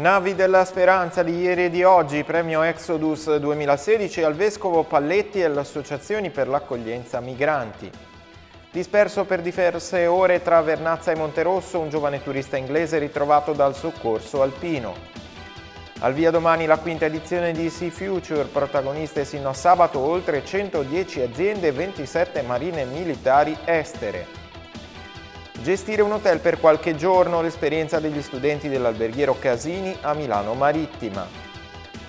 Navi della Speranza di ieri e di oggi, premio Exodus 2016 al Vescovo Palletti e alle associazioni per l'accoglienza migranti. Disperso per diverse ore tra Vernazza e Monterosso, un giovane turista inglese ritrovato dal soccorso alpino. Al via domani la quinta edizione di Sea Future, protagoniste sino a sabato oltre 110 aziende e 27 marine militari estere. Gestire un hotel per qualche giorno, l'esperienza degli studenti dell'alberghiero Casini a Milano Marittima.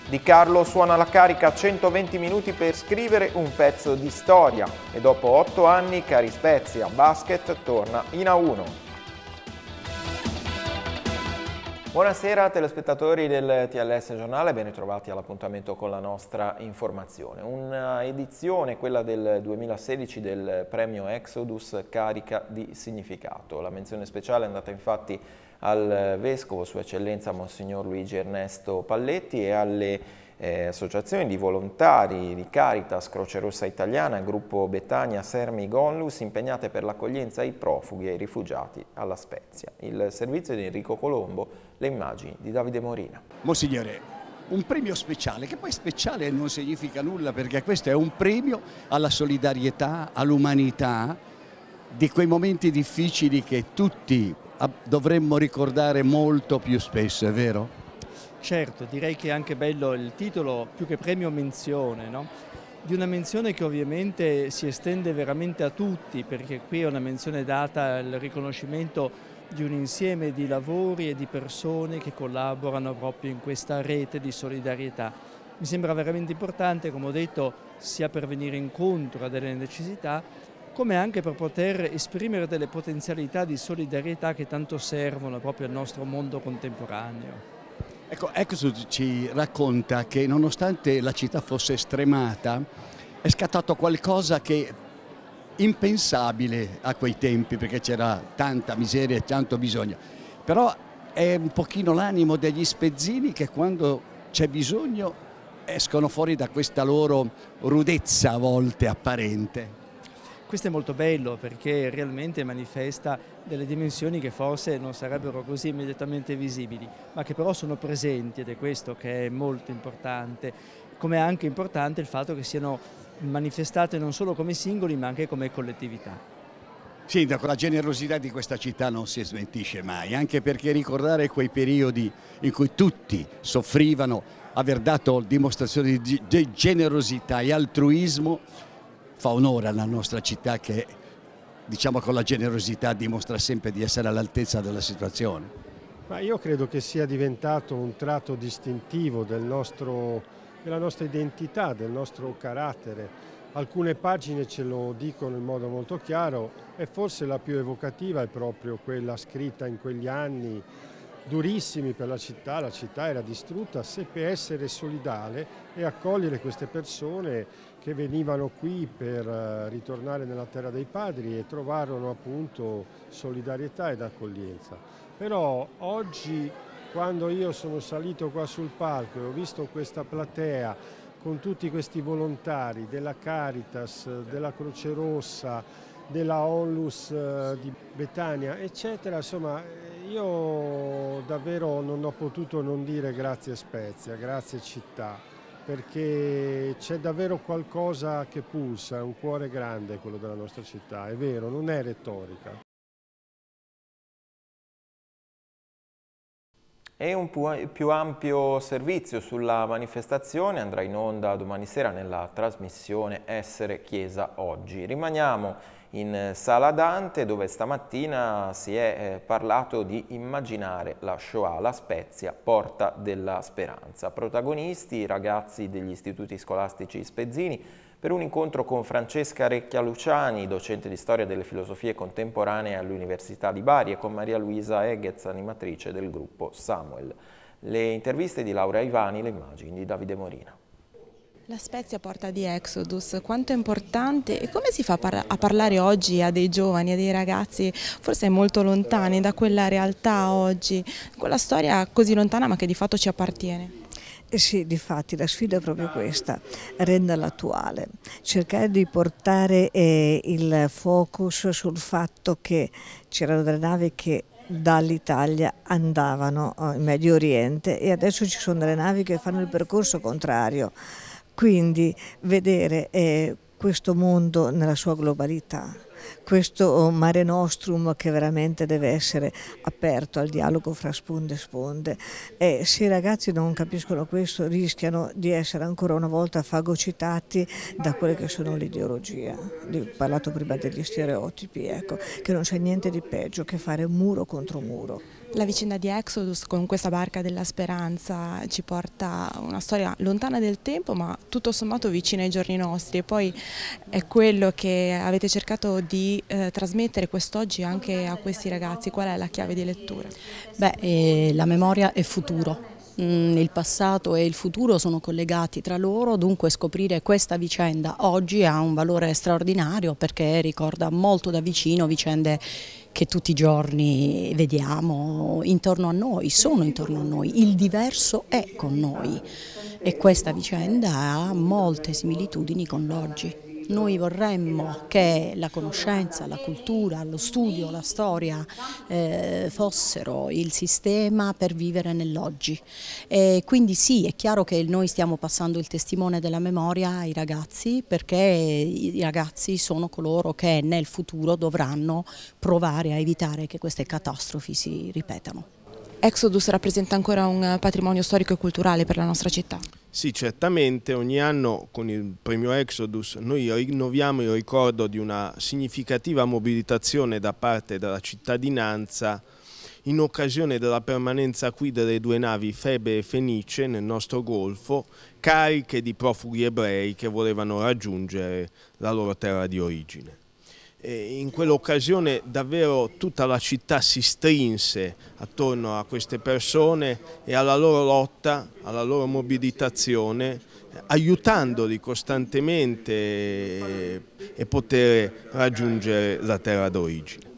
Di Carlo suona la carica 120 minuti per scrivere un pezzo di storia e dopo 8 anni Cari Spezia Basket torna in A1. Buonasera telespettatori del TLS Giornale, ben ritrovati all'appuntamento con la nostra informazione. Una edizione, quella del 2016 del premio Exodus, carica di significato. La menzione speciale è andata infatti al Vescovo, Sua Eccellenza Monsignor Luigi Ernesto Palletti e alle eh, associazioni di volontari di Caritas, Croce Rossa Italiana, Gruppo Betania, Sermi, Gonlus impegnate per l'accoglienza ai profughi e ai rifugiati alla Spezia. Il servizio di Enrico Colombo le immagini di Davide Morina. Monsignore, un premio speciale, che poi speciale non significa nulla perché questo è un premio alla solidarietà, all'umanità di quei momenti difficili che tutti dovremmo ricordare molto più spesso, è vero? Certo, direi che è anche bello il titolo, più che premio menzione, no? di una menzione che ovviamente si estende veramente a tutti, perché qui è una menzione data il riconoscimento di un insieme di lavori e di persone che collaborano proprio in questa rete di solidarietà. Mi sembra veramente importante, come ho detto, sia per venire incontro a delle necessità, come anche per poter esprimere delle potenzialità di solidarietà che tanto servono proprio al nostro mondo contemporaneo. Ecco, Exodus ci racconta che nonostante la città fosse stremata, è scattato qualcosa che impensabile a quei tempi perché c'era tanta miseria e tanto bisogno. Però è un pochino l'animo degli spezzini che quando c'è bisogno escono fuori da questa loro rudezza a volte apparente. Questo è molto bello perché realmente manifesta delle dimensioni che forse non sarebbero così immediatamente visibili, ma che però sono presenti ed è questo che è molto importante, come è anche importante il fatto che siano manifestate non solo come singoli ma anche come collettività. Sindaco, la generosità di questa città non si smentisce mai, anche perché ricordare quei periodi in cui tutti soffrivano, aver dato dimostrazioni di generosità e altruismo fa onore alla nostra città che diciamo con la generosità dimostra sempre di essere all'altezza della situazione. Ma io credo che sia diventato un tratto distintivo del nostro della nostra identità, del nostro carattere. Alcune pagine ce lo dicono in modo molto chiaro e forse la più evocativa è proprio quella scritta in quegli anni durissimi per la città, la città era distrutta, seppe essere solidale e accogliere queste persone che venivano qui per eh, ritornare nella terra dei padri e trovarono appunto solidarietà ed accoglienza. Però oggi quando io sono salito qua sul palco e ho visto questa platea con tutti questi volontari della Caritas, della Croce Rossa, della Onlus eh, di Betania, eccetera, insomma eh, io davvero non ho potuto non dire grazie Spezia, grazie città, perché c'è davvero qualcosa che pulsa, un cuore grande quello della nostra città, è vero, non è retorica. e un più ampio servizio sulla manifestazione andrà in onda domani sera nella trasmissione Essere Chiesa Oggi. Rimaniamo in Sala Dante dove stamattina si è eh, parlato di immaginare la Shoah, la Spezia, porta della speranza. Protagonisti ragazzi degli istituti scolastici spezzini per un incontro con Francesca Recchia Luciani, docente di storia delle filosofie contemporanee all'Università di Bari e con Maria Luisa Eggez, animatrice del gruppo Samuel. Le interviste di Laura Ivani, le immagini di Davide Morina. La Spezia porta di Exodus, quanto è importante e come si fa a parlare oggi a dei giovani, a dei ragazzi forse molto lontani da quella realtà oggi, quella storia così lontana ma che di fatto ci appartiene? Eh sì, di fatti la sfida è proprio questa, renderla attuale, cercare di portare eh, il focus sul fatto che c'erano delle navi che dall'Italia andavano eh, in Medio Oriente e adesso ci sono delle navi che fanno il percorso contrario, quindi vedere eh, questo mondo nella sua globalità questo oh, mare nostrum che veramente deve essere aperto al dialogo fra sponde e sponde. E se i ragazzi non capiscono questo rischiano di essere ancora una volta fagocitati da quelle che sono l'ideologia. Ho parlato prima degli stereotipi, ecco, che non c'è niente di peggio che fare muro contro muro. La vicenda di Exodus con questa barca della speranza ci porta una storia lontana del tempo ma tutto sommato vicina ai giorni nostri e poi è quello che avete cercato di eh, trasmettere quest'oggi anche a questi ragazzi, qual è la chiave di lettura? Beh, eh, la memoria è futuro, mm, il passato e il futuro sono collegati tra loro, dunque scoprire questa vicenda oggi ha un valore straordinario perché ricorda molto da vicino vicende che tutti i giorni vediamo intorno a noi, sono intorno a noi, il diverso è con noi e questa vicenda ha molte similitudini con l'oggi. Noi vorremmo che la conoscenza, la cultura, lo studio, la storia eh, fossero il sistema per vivere nell'oggi. Quindi sì, è chiaro che noi stiamo passando il testimone della memoria ai ragazzi perché i ragazzi sono coloro che nel futuro dovranno provare a evitare che queste catastrofi si ripetano. Exodus rappresenta ancora un patrimonio storico e culturale per la nostra città? Sì, certamente ogni anno con il premio Exodus noi rinnoviamo il ricordo di una significativa mobilitazione da parte della cittadinanza in occasione della permanenza qui delle due navi Febe e Fenice nel nostro golfo, cariche di profughi ebrei che volevano raggiungere la loro terra di origine in quell'occasione davvero tutta la città si strinse attorno a queste persone e alla loro lotta, alla loro mobilitazione, aiutandoli costantemente e poter raggiungere la terra d'origine.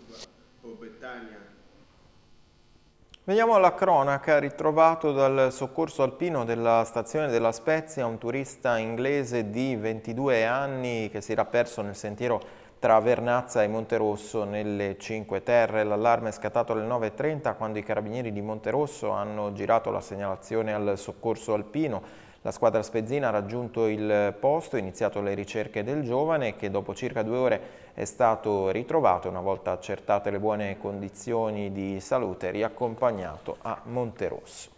Veniamo alla cronaca, ritrovato dal soccorso alpino della stazione della Spezia un turista inglese di 22 anni che si era perso nel sentiero tra Vernazza e Monterosso nelle Cinque Terre l'allarme è scattato alle 9.30 quando i carabinieri di Monterosso hanno girato la segnalazione al soccorso alpino. La squadra spezzina ha raggiunto il posto, iniziato le ricerche del giovane che dopo circa due ore è stato ritrovato, una volta accertate le buone condizioni di salute, riaccompagnato a Monterosso.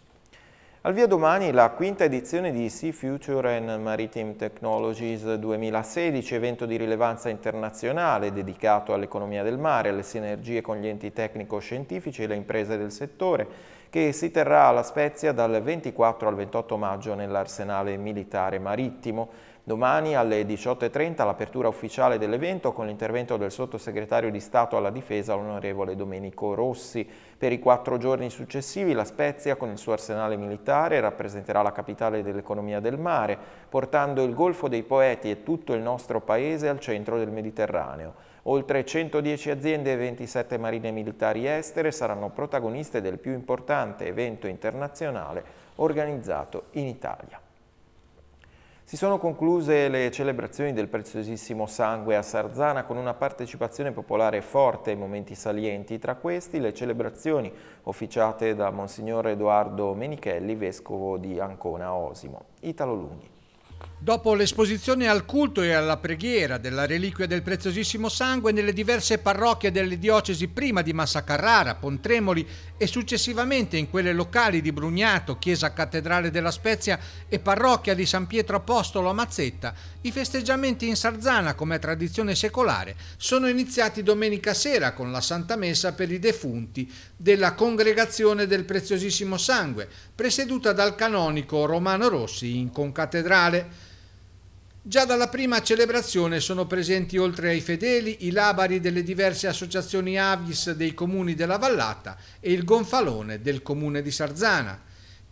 Al via domani la quinta edizione di Sea Future and Maritime Technologies 2016, evento di rilevanza internazionale dedicato all'economia del mare, alle sinergie con gli enti tecnico-scientifici e le imprese del settore, che si terrà alla Spezia dal 24 al 28 maggio nell'arsenale militare marittimo. Domani alle 18.30 l'apertura ufficiale dell'evento con l'intervento del sottosegretario di Stato alla Difesa, l'onorevole Domenico Rossi. Per i quattro giorni successivi la Spezia con il suo arsenale militare rappresenterà la capitale dell'economia del mare, portando il Golfo dei Poeti e tutto il nostro paese al centro del Mediterraneo. Oltre 110 aziende e 27 marine militari estere saranno protagoniste del più importante evento internazionale organizzato in Italia. Si sono concluse le celebrazioni del preziosissimo sangue a Sarzana con una partecipazione popolare forte ai momenti salienti, tra questi le celebrazioni officiate da Monsignor Edoardo Menichelli, vescovo di Ancona Osimo. Italo Lunghi. Dopo l'esposizione al culto e alla preghiera della reliquia del preziosissimo sangue nelle diverse parrocchie delle diocesi prima di Massa Carrara, Pontremoli e successivamente in quelle locali di Brugnato, Chiesa Cattedrale della Spezia e parrocchia di San Pietro Apostolo a Mazzetta, i festeggiamenti in Sarzana, come tradizione secolare, sono iniziati domenica sera con la Santa Messa per i defunti della Congregazione del Preziosissimo Sangue, presieduta dal canonico Romano Rossi in Concattedrale. Già dalla prima celebrazione sono presenti oltre ai fedeli i labari delle diverse associazioni Avis dei comuni della Vallata e il gonfalone del comune di Sarzana.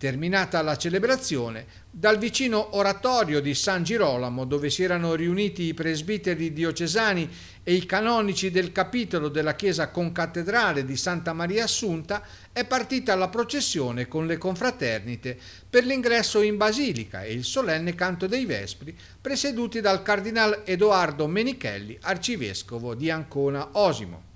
Terminata la celebrazione, dal vicino oratorio di San Girolamo, dove si erano riuniti i presbiteri diocesani e i canonici del capitolo della chiesa concattedrale di Santa Maria Assunta, è partita la processione con le confraternite per l'ingresso in basilica e il solenne canto dei Vespri, presieduti dal cardinal Edoardo Menichelli, arcivescovo di Ancona Osimo.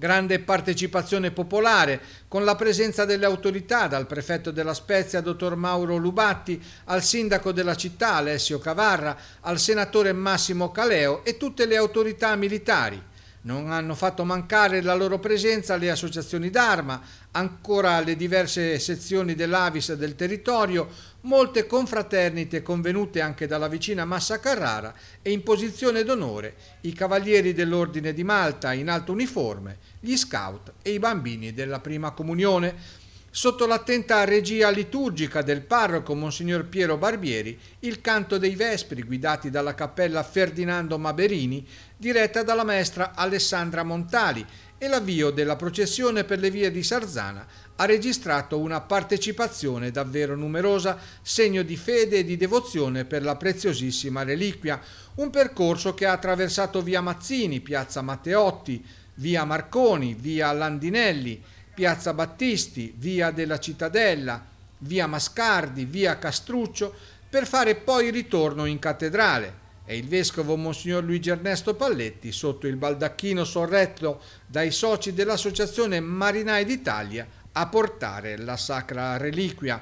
Grande partecipazione popolare, con la presenza delle autorità, dal prefetto della Spezia, dottor Mauro Lubatti, al sindaco della città, Alessio Cavarra, al senatore Massimo Caleo e tutte le autorità militari. Non hanno fatto mancare la loro presenza le associazioni d'arma, ancora le diverse sezioni dell'Avis del territorio, molte confraternite convenute anche dalla vicina Massa Carrara e in posizione d'onore i cavalieri dell'Ordine di Malta in alto uniforme, gli scout e i bambini della prima comunione sotto l'attenta regia liturgica del parroco Monsignor Piero Barbieri, il canto dei Vespri guidati dalla cappella Ferdinando Maberini, diretta dalla maestra Alessandra Montali e l'avvio della processione per le vie di Sarzana ha registrato una partecipazione davvero numerosa, segno di fede e di devozione per la preziosissima reliquia, un percorso che ha attraversato via Mazzini, piazza Matteotti, via Marconi, via Landinelli, Piazza Battisti, Via della Cittadella, Via Mascardi, Via Castruccio, per fare poi ritorno in cattedrale e il vescovo Monsignor Luigi Ernesto Palletti, sotto il baldacchino sorretto dai soci dell'Associazione Marinai d'Italia, a portare la sacra reliquia.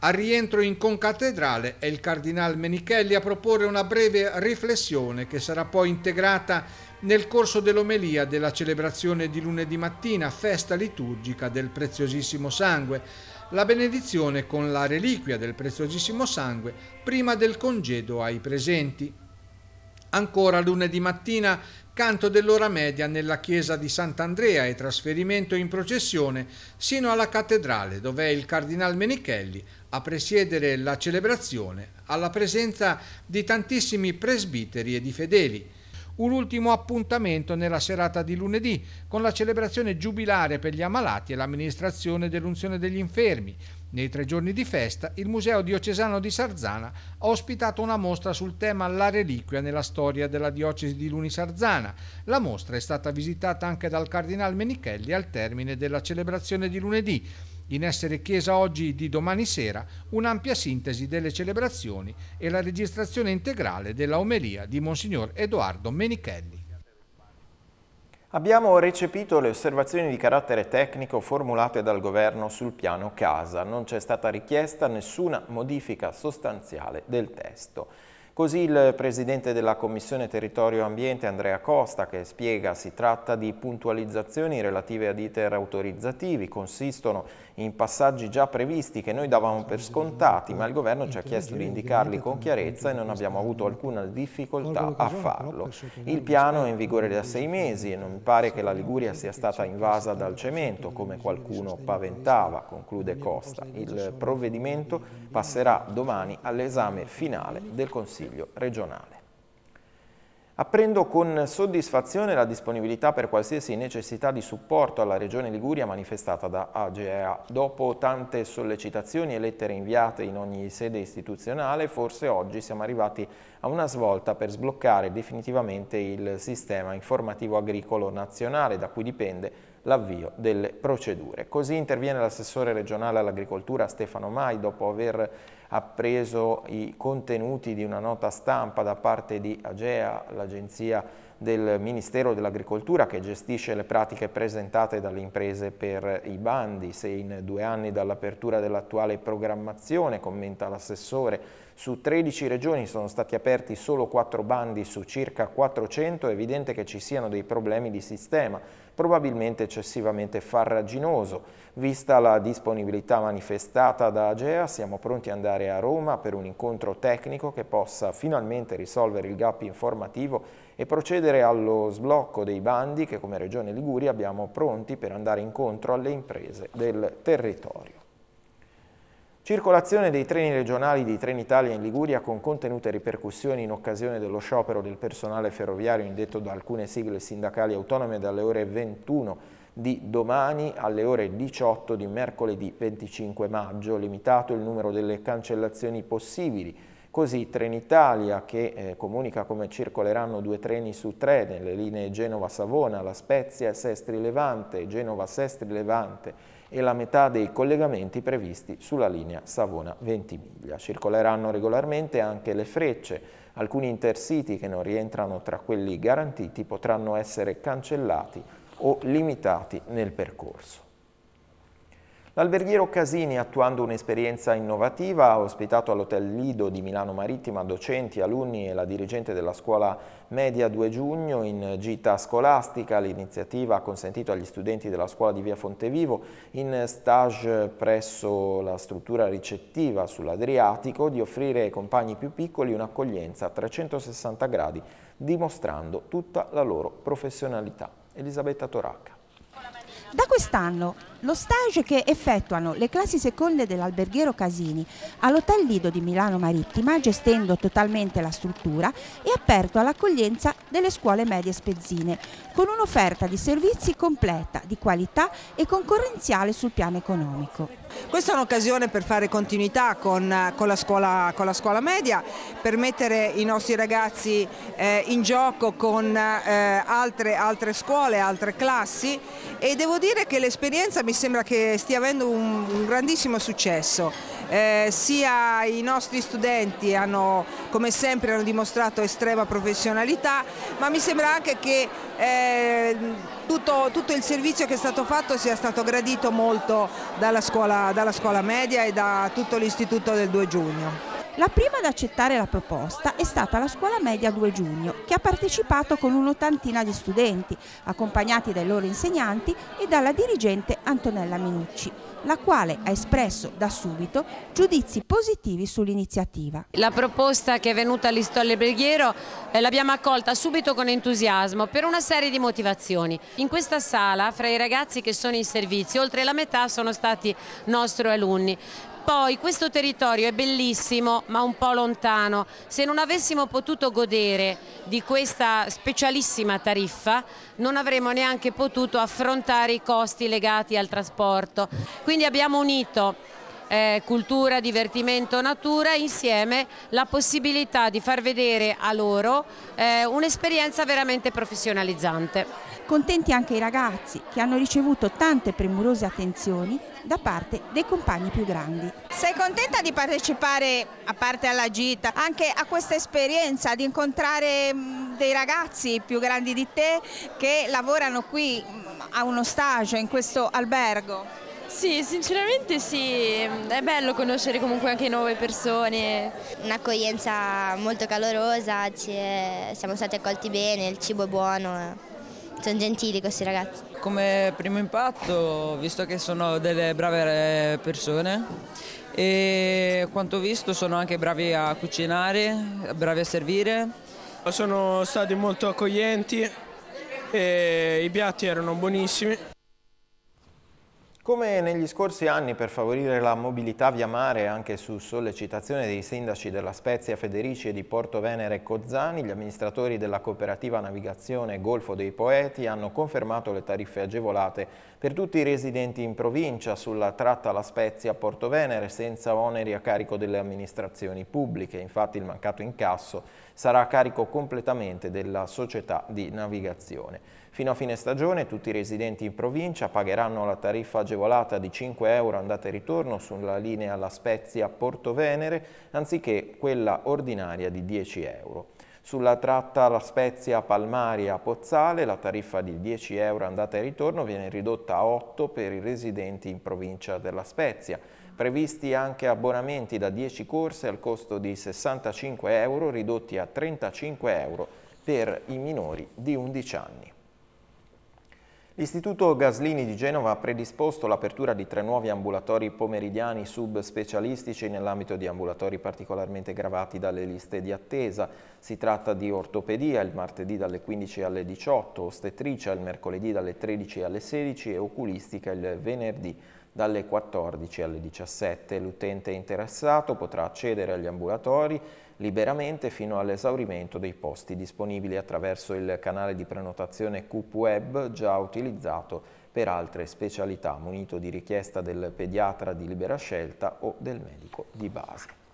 Al rientro in concattedrale è il cardinal Menichelli a proporre una breve riflessione che sarà poi integrata nel corso dell'omelia della celebrazione di lunedì mattina, festa liturgica del preziosissimo sangue, la benedizione con la reliquia del preziosissimo sangue prima del congedo ai presenti. Ancora lunedì mattina canto dell'ora media nella chiesa di Sant'Andrea e trasferimento in processione sino alla cattedrale dove è il cardinal Menichelli a presiedere la celebrazione alla presenza di tantissimi presbiteri e di fedeli un ultimo appuntamento nella serata di lunedì con la celebrazione giubilare per gli ammalati e l'amministrazione dell'unzione degli infermi. Nei tre giorni di festa, il Museo diocesano di Sarzana ha ospitato una mostra sul tema La reliquia nella storia della diocesi di Luni Sarzana. La mostra è stata visitata anche dal cardinale Menichelli al termine della celebrazione di lunedì. In Essere Chiesa oggi di domani sera un'ampia sintesi delle celebrazioni e la registrazione integrale della omelia di Monsignor Edoardo Menichelli. Abbiamo recepito le osservazioni di carattere tecnico formulate dal Governo sul piano casa. Non c'è stata richiesta nessuna modifica sostanziale del testo. Così il Presidente della Commissione Territorio Ambiente Andrea Costa che spiega si tratta di puntualizzazioni relative ad iter autorizzativi, consistono in passaggi già previsti che noi davamo per scontati ma il Governo ci ha chiesto di indicarli con chiarezza e non abbiamo avuto alcuna difficoltà a farlo. Il piano è in vigore da sei mesi e non pare che la Liguria sia stata invasa dal cemento come qualcuno paventava, conclude Costa. Il provvedimento passerà domani all'esame finale del Consiglio Consiglio regionale. Apprendo con soddisfazione la disponibilità per qualsiasi necessità di supporto alla Regione Liguria manifestata da AGEA. Dopo tante sollecitazioni e lettere inviate in ogni sede istituzionale, forse oggi siamo arrivati a una svolta per sbloccare definitivamente il sistema informativo agricolo nazionale da cui dipende l'avvio delle procedure. Così interviene l'assessore regionale all'agricoltura Stefano Mai dopo aver appreso i contenuti di una nota stampa da parte di Agea, l'agenzia del Ministero dell'Agricoltura che gestisce le pratiche presentate dalle imprese per i bandi. Se in due anni dall'apertura dell'attuale programmazione, commenta l'assessore, su 13 regioni sono stati aperti solo 4 bandi su circa 400, è evidente che ci siano dei problemi di sistema probabilmente eccessivamente farraginoso. Vista la disponibilità manifestata da Agea, siamo pronti ad andare a Roma per un incontro tecnico che possa finalmente risolvere il gap informativo e procedere allo sblocco dei bandi che come Regione Liguria abbiamo pronti per andare incontro alle imprese del territorio. Circolazione dei treni regionali di Trenitalia in Liguria con contenute ripercussioni in occasione dello sciopero del personale ferroviario indetto da alcune sigle sindacali autonome dalle ore 21 di domani alle ore 18 di mercoledì 25 maggio, limitato il numero delle cancellazioni possibili. Così Trenitalia, che eh, comunica come circoleranno due treni su tre nelle linee Genova-Savona, La Spezia e Sestri-Levante, Genova-Sestri-Levante, e la metà dei collegamenti previsti sulla linea Savona-Ventimiglia. Circoleranno regolarmente anche le frecce. Alcuni intercity che non rientrano tra quelli garantiti potranno essere cancellati o limitati nel percorso. L'alberghiero Casini, attuando un'esperienza innovativa, ha ospitato all'Hotel Lido di Milano Marittima docenti, alunni e la dirigente della scuola media 2 giugno in gita scolastica. L'iniziativa ha consentito agli studenti della scuola di Via Fontevivo in stage presso la struttura ricettiva sull'Adriatico di offrire ai compagni più piccoli un'accoglienza a 360 gradi, dimostrando tutta la loro professionalità. Elisabetta Toracca. Da quest'anno lo stage che effettuano le classi seconde dell'alberghiero Casini all'Hotel Lido di Milano Marittima, gestendo totalmente la struttura, è aperto all'accoglienza delle scuole medie spezzine, con un'offerta di servizi completa, di qualità e concorrenziale sul piano economico. Questa è un'occasione per fare continuità con, con, la scuola, con, la scuola, media, per mettere i nostri ragazzi eh, in gioco con eh, altre, altre scuole, altre classi e devo dire che l'esperienza mi sembra che stia avendo un, un grandissimo successo. Eh, sia i nostri studenti hanno come sempre hanno dimostrato estrema professionalità ma mi sembra anche che eh, tutto, tutto, il servizio che è stato fatto sia stato gradito molto dalla scuola, dalla scuola media e da tutto l'istituto del 2 giugno. La prima ad accettare la proposta è stata la scuola media 2 giugno, che ha partecipato con un'ottantina di studenti, accompagnati dai loro insegnanti e dalla dirigente Antonella Minucci, la quale ha espresso da subito giudizi positivi sull'iniziativa. La proposta che è venuta all'Istolle Brighiero eh, l'abbiamo accolta subito con entusiasmo per una serie di motivazioni. In questa sala, fra i ragazzi che sono in servizio, oltre la metà sono stati nostri alunni poi questo territorio è bellissimo ma un po' lontano, se non avessimo potuto godere di questa specialissima tariffa non avremmo neanche potuto affrontare i costi legati al trasporto, quindi abbiamo unito eh, cultura, divertimento, natura, insieme la possibilità di far vedere a loro eh, un'esperienza veramente professionalizzante. Contenti anche i ragazzi che hanno ricevuto tante premurose attenzioni da parte dei compagni più grandi. Sei contenta di partecipare, a parte alla gita, anche a questa esperienza, di incontrare mm, dei ragazzi più grandi di te che lavorano qui mm, a uno stage in questo albergo? Sì, sinceramente sì, è bello conoscere comunque anche nuove persone. Un'accoglienza molto calorosa, siamo stati accolti bene, il cibo è buono. Eh sono gentili questi ragazzi. Come primo impatto, visto che sono delle brave eh, persone e quanto visto sono anche bravi a cucinare, bravi a servire. Sono stati molto accoglienti e i piatti erano buonissimi. Come negli scorsi anni per favorire la mobilità via mare anche su sollecitazione dei sindaci della Spezia Federici e di Porto Venere e Cozzani, gli amministratori della cooperativa navigazione Golfo dei Poeti hanno confermato le tariffe agevolate per tutti i residenti in provincia sulla tratta La Spezia-Porto Venere senza oneri a carico delle amministrazioni pubbliche. Infatti il mancato incasso sarà a carico completamente della società di navigazione. Fino a fine stagione tutti i residenti in provincia pagheranno la tariffa agevolata di 5 euro andata e ritorno sulla linea La Spezia-Porto Venere anziché quella ordinaria di 10 euro. Sulla tratta La Spezia-Palmaria-Pozzale la tariffa di 10 euro andata e ritorno viene ridotta a 8 per i residenti in provincia della Spezia. Previsti anche abbonamenti da 10 corse al costo di 65 euro ridotti a 35 euro per i minori di 11 anni. L'Istituto Gaslini di Genova ha predisposto l'apertura di tre nuovi ambulatori pomeridiani subspecialistici nell'ambito di ambulatori particolarmente gravati dalle liste di attesa. Si tratta di ortopedia il martedì dalle 15 alle 18, ostetricia il mercoledì dalle 13 alle 16 e oculistica il venerdì dalle 14 alle 17. L'utente interessato potrà accedere agli ambulatori liberamente fino all'esaurimento dei posti disponibili attraverso il canale di prenotazione CUP Web già utilizzato per altre specialità, munito di richiesta del pediatra di libera scelta o del medico di base.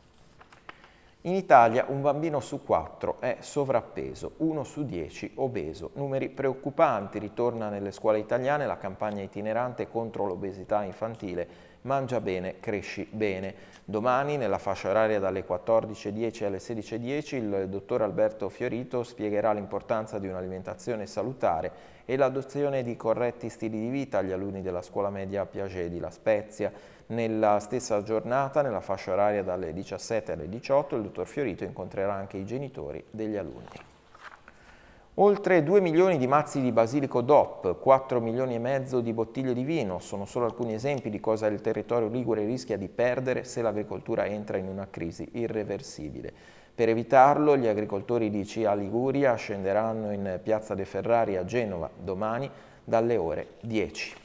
In Italia un bambino su quattro è sovrappeso, uno su dieci obeso. Numeri preoccupanti, ritorna nelle scuole italiane la campagna itinerante contro l'obesità infantile mangia bene, cresci bene. Domani nella fascia oraria dalle 14.10 alle 16.10 il dottor Alberto Fiorito spiegherà l'importanza di un'alimentazione salutare e l'adozione di corretti stili di vita agli alunni della scuola media Piaget di La Spezia. Nella stessa giornata, nella fascia oraria dalle 17 alle 18, il dottor Fiorito incontrerà anche i genitori degli alunni. Oltre 2 milioni di mazzi di basilico DOP, 4 milioni e mezzo di bottiglie di vino sono solo alcuni esempi di cosa il territorio ligure rischia di perdere se l'agricoltura entra in una crisi irreversibile. Per evitarlo gli agricoltori di CIA Liguria scenderanno in Piazza De Ferrari a Genova domani dalle ore 10.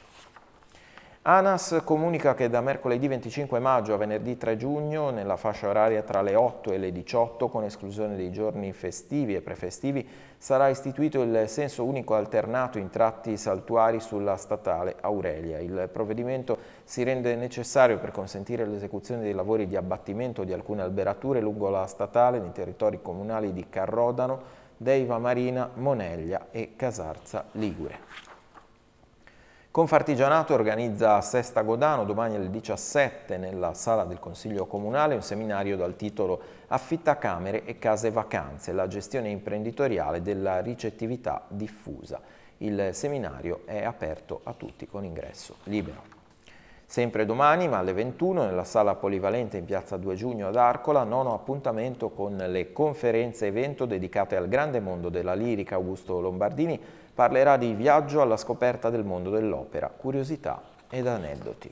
ANAS comunica che da mercoledì 25 maggio a venerdì 3 giugno, nella fascia oraria tra le 8 e le 18, con esclusione dei giorni festivi e prefestivi, sarà istituito il senso unico alternato in tratti saltuari sulla statale Aurelia. Il provvedimento si rende necessario per consentire l'esecuzione dei lavori di abbattimento di alcune alberature lungo la statale nei territori comunali di Carrodano, Deiva Marina, Moneglia e Casarza Ligure. Confartigianato organizza a Sesta Godano domani alle 17 nella sala del Consiglio Comunale un seminario dal titolo Affittacamere e case vacanze, la gestione imprenditoriale della ricettività diffusa. Il seminario è aperto a tutti con ingresso libero. Sempre domani, ma alle 21, nella sala polivalente in piazza 2 giugno ad Arcola, nono appuntamento con le conferenze evento dedicate al grande mondo della lirica Augusto Lombardini, parlerà di viaggio alla scoperta del mondo dell'opera, curiosità ed aneddoti.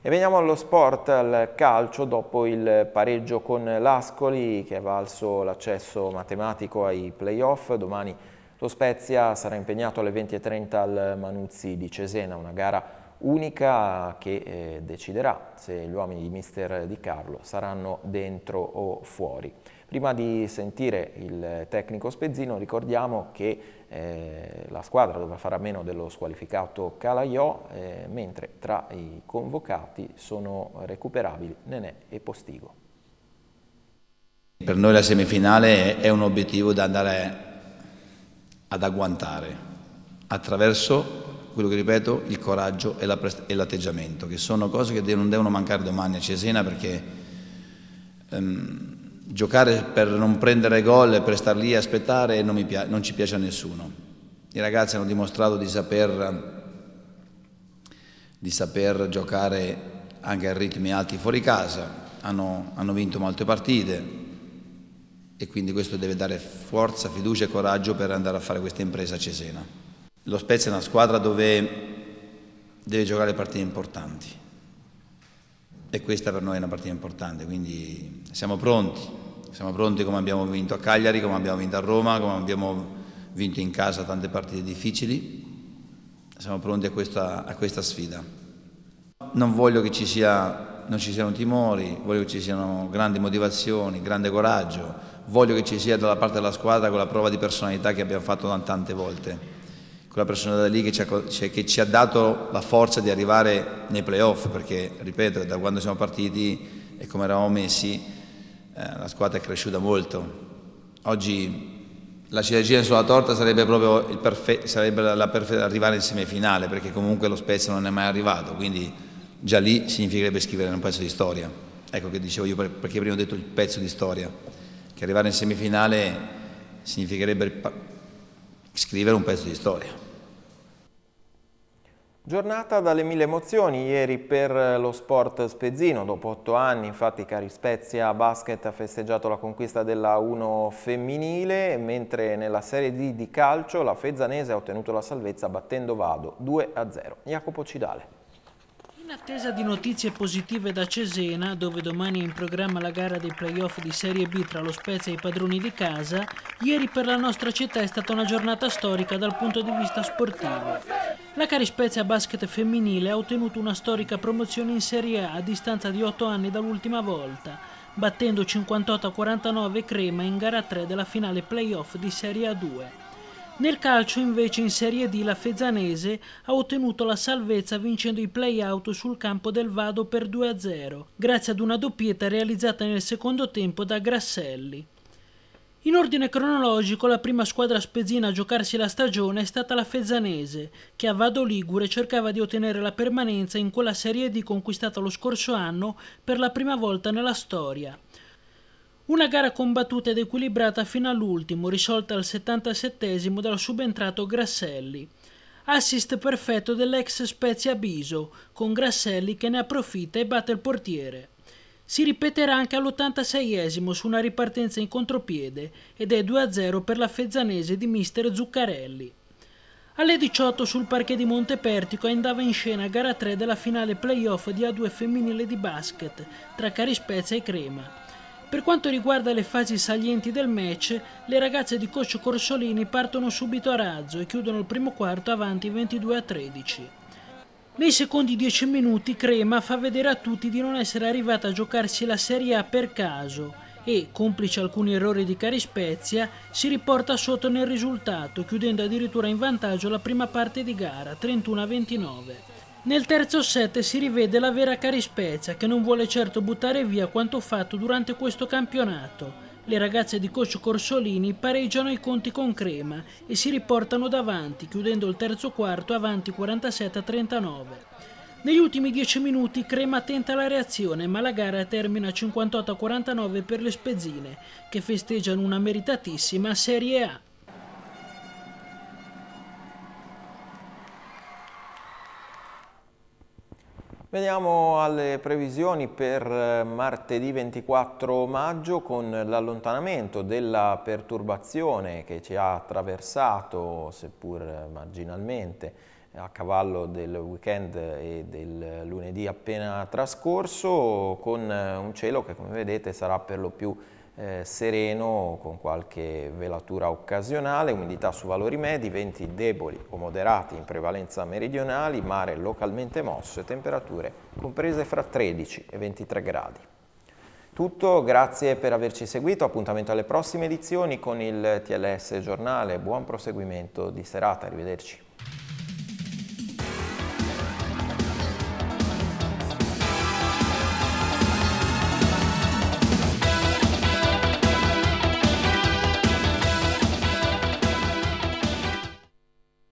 E veniamo allo sport, al calcio, dopo il pareggio con l'Ascoli che è valso l'accesso matematico ai playoff, domani lo Spezia sarà impegnato alle 20.30 al Manuzzi di Cesena, una gara unica che eh, deciderà se gli uomini di mister Di Carlo saranno dentro o fuori. Prima di sentire il tecnico Spezzino ricordiamo che eh, la squadra dovrà fare a meno dello squalificato Calaiò, eh, mentre tra i convocati sono recuperabili Nenè e Postigo. Per noi la semifinale è un obiettivo da andare ad agguantare attraverso quello che ripeto, il coraggio e, l'atteggiamento, che sono cose che non devono mancare domani a Cesena perché um, giocare per non prendere gol, e per star lì e aspettare non, piace, non, ci piace a nessuno. I ragazzi hanno dimostrato di saper, di saper giocare anche a ritmi alti fuori casa, hanno, hanno vinto molte partite e quindi questo deve dare forza, fiducia e coraggio per andare a fare questa impresa a Cesena. Lo Spezia è una squadra dove deve giocare partite importanti e questa per noi è una partita importante, quindi siamo pronti, siamo pronti come abbiamo vinto a Cagliari, come abbiamo vinto a Roma, come abbiamo vinto in casa tante partite difficili, siamo pronti a questa, a questa sfida. Non voglio che ci sia non ci siano timori, voglio che ci siano grandi motivazioni, grande coraggio, voglio che ci sia dalla parte della squadra quella prova di personalità che abbiamo fatto tante volte quella persona da lì che ci, ha, cioè, che ci ha dato la forza di arrivare nei playoff, perché, ripeto, da quando siamo partiti e come eravamo messi, eh, la squadra è cresciuta molto. Oggi la ciliegina sulla torta sarebbe proprio il perfe- sarebbe la, la perfe- arrivare in semifinale, perché comunque lo Spezia non è mai arrivato, quindi già lì significherebbe scrivere un pezzo di storia. Ecco che dicevo io, perché prima ho detto il pezzo di storia, che arrivare in semifinale significherebbe pa- scrivere un pezzo di storia. Giornata dalle mille emozioni ieri per lo sport spezzino, dopo otto anni infatti Cari Spezia Basket ha festeggiato la conquista della 1 femminile, mentre nella Serie D di calcio la Fezzanese ha ottenuto la salvezza battendo Vado 2-0. Jacopo Cidale attesa di notizie positive da Cesena, dove domani è in programma la gara dei playoff di Serie B tra lo Spezia e i padroni di casa, ieri per la nostra città è stata una giornata storica dal punto di vista sportivo. La Carispezia Basket femminile ha ottenuto una storica promozione in Serie A a distanza di 8 anni dall'ultima volta, battendo 58-49 Crema in gara 3 della finale playoff di Serie A2. Nel calcio invece in Serie D la Fezzanese ha ottenuto la salvezza vincendo i play-out sul campo del Vado per 2-0 grazie ad una doppietta realizzata nel secondo tempo da Grasselli. In ordine cronologico la prima squadra spezzina a giocarsi la stagione è stata la Fezzanese che a Vado Ligure cercava di ottenere la permanenza in quella Serie D conquistata lo scorso anno per la prima volta nella storia. Una gara combattuta ed equilibrata fino all'ultimo, risolta al 77 dal subentrato Grasselli. Assist perfetto dell'ex Spezia Biso, con Grasselli che ne approfitta e batte il portiere. Si ripeterà anche all'86esimo su una ripartenza in contropiede ed è 2-0 per la Fezzanese di mister Zuccarelli. Alle 18 sul parquet di Montepertico andava in scena gara 3 della finale playoff di A2 femminile di basket tra Carispezia e Crema. Per quanto riguarda le fasi salienti del match, le ragazze di Coccio Corsolini partono subito a razzo e chiudono il primo quarto avanti 22 a 13. Nei secondi 10 minuti Crema fa vedere a tutti di non essere arrivata a giocarsi la Serie A per caso e, complice alcuni errori di Carispezia, si riporta sotto nel risultato, chiudendo addirittura in vantaggio la prima parte di gara, 31-29. Nel terzo set si rivede la vera carispezia che non vuole certo buttare via quanto fatto durante questo campionato. Le ragazze di Coach Corsolini pareggiano i conti con Crema e si riportano davanti, chiudendo il terzo quarto avanti 47 39. Negli ultimi 10 minuti Crema tenta la reazione, ma la gara termina 58-49 per le Spezzine, che festeggiano una meritatissima Serie A. Veniamo alle previsioni per eh, martedì 24 maggio con l'allontanamento della perturbazione che ci ha attraversato, seppur marginalmente, a cavallo del weekend e del lunedì appena trascorso con eh, un cielo che come vedete sarà per lo più eh, sereno con qualche velatura occasionale, umidità su valori medi, venti deboli o moderati in prevalenza meridionali, mare localmente mosso e temperature comprese fra 13 e 23 gradi. Tutto, grazie per averci seguito, appuntamento alle prossime edizioni con il TLS Giornale, buon proseguimento di serata, arrivederci.